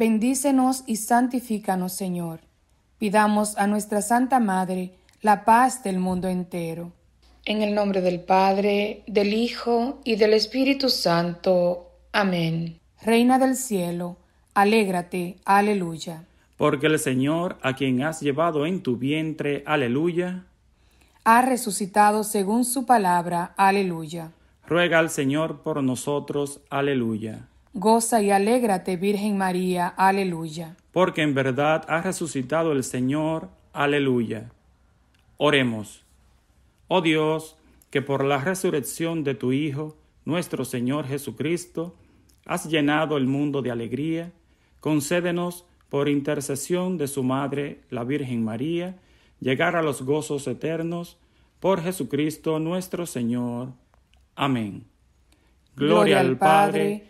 Bendícenos y santifícanos, Señor. Pidamos a nuestra Santa Madre la paz del mundo entero. En el nombre del Padre, del Hijo y del Espíritu Santo. Amén. Reina del cielo, alégrate, aleluya. Porque el Señor, a quien has llevado en tu vientre, aleluya, ha resucitado según su palabra, aleluya. Ruega al Señor por nosotros, aleluya. Goza y alégrate, Virgen María, aleluya. Porque en verdad ha resucitado el Señor, aleluya. Oremos. Oh Dios, que por la resurrección de tu Hijo, nuestro Señor Jesucristo, has llenado el mundo de alegría, concédenos, por intercesión de su Madre, la Virgen María, llegar a los gozos eternos, por Jesucristo nuestro Señor. Amén. Gloria al Padre